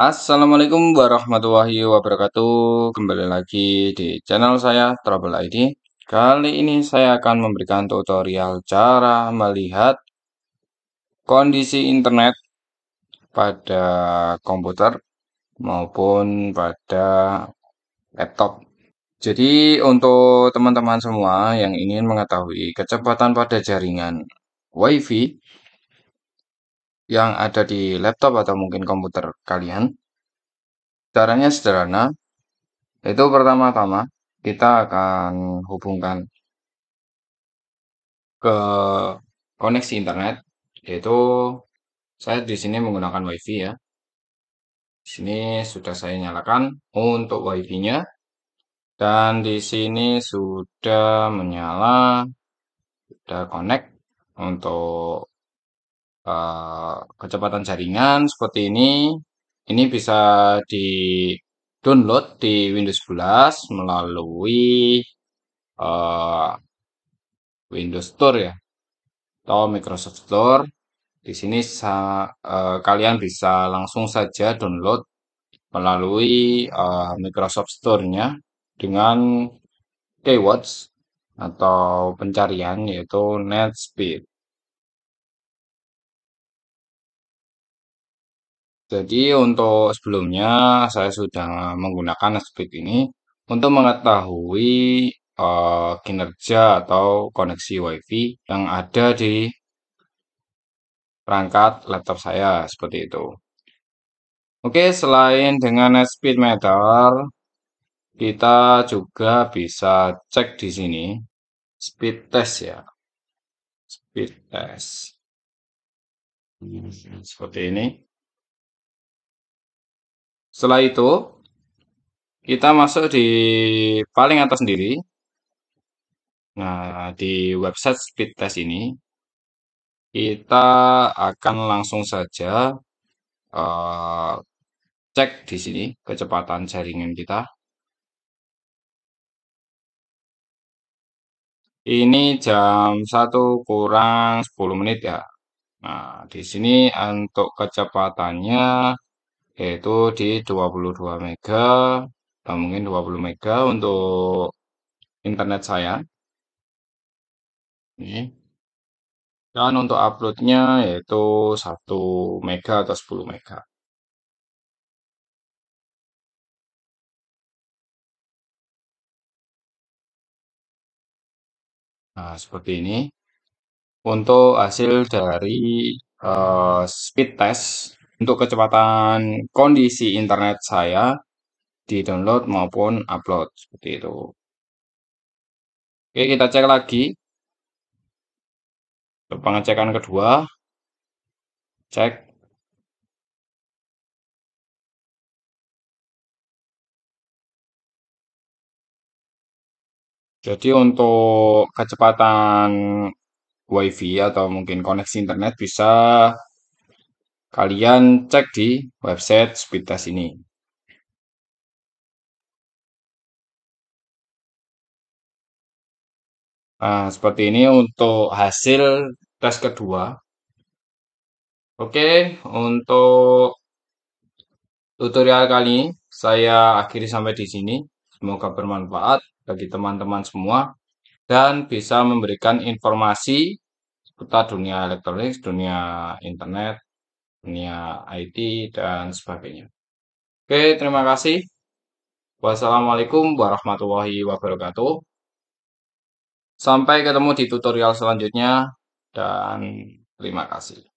Assalamualaikum warahmatullahi wabarakatuh Kembali lagi di channel saya Trouble ID Kali ini saya akan memberikan tutorial cara melihat kondisi internet pada komputer maupun pada laptop Jadi untuk teman-teman semua yang ingin mengetahui kecepatan pada jaringan WiFi yang ada di laptop atau mungkin komputer kalian. Caranya sederhana, itu pertama-tama kita akan hubungkan ke koneksi internet, yaitu saya di sini menggunakan WiFi ya. Di sini sudah saya nyalakan untuk WiFi-nya dan di sini sudah menyala, sudah connect untuk uh, kecepatan jaringan seperti ini. Ini bisa di download di Windows 11 melalui uh, Windows Store ya atau Microsoft Store. Di sini sa, uh, kalian bisa langsung saja download melalui uh, Microsoft Store-nya dengan keywords atau pencarian yaitu NetSpeed. Jadi untuk sebelumnya saya sudah menggunakan speed ini untuk mengetahui uh, kinerja atau koneksi WiFi yang ada di perangkat laptop saya seperti itu. Oke, selain dengan speed meter, kita juga bisa cek di sini speed test ya. Speed test. Hmm, seperti ini. Setelah itu, kita masuk di paling atas sendiri. Nah, di website speed test ini, kita akan langsung saja uh, cek di sini kecepatan jaringan kita. Ini jam 1 kurang 10 menit ya. Nah, di sini untuk kecepatannya yaitu di 22 mega mungkin 20 mega untuk internet saya ini dan untuk uploadnya yaitu 1 mega atau 10 mega nah seperti ini untuk hasil dari uh, speed test untuk kecepatan kondisi internet saya di download maupun upload seperti itu. Oke, kita cek lagi. Untuk pengecekan kedua, cek Jadi untuk kecepatan WiFi atau mungkin koneksi internet bisa kalian cek di website speedtest ini. Nah, seperti ini untuk hasil tes kedua. Oke, untuk tutorial kali ini saya akhiri sampai di sini. Semoga bermanfaat bagi teman-teman semua dan bisa memberikan informasi seputar dunia elektronik, dunia internet, dunia IT, dan sebagainya. Oke, terima kasih. Wassalamualaikum warahmatullahi wabarakatuh. Sampai ketemu di tutorial selanjutnya, dan terima kasih.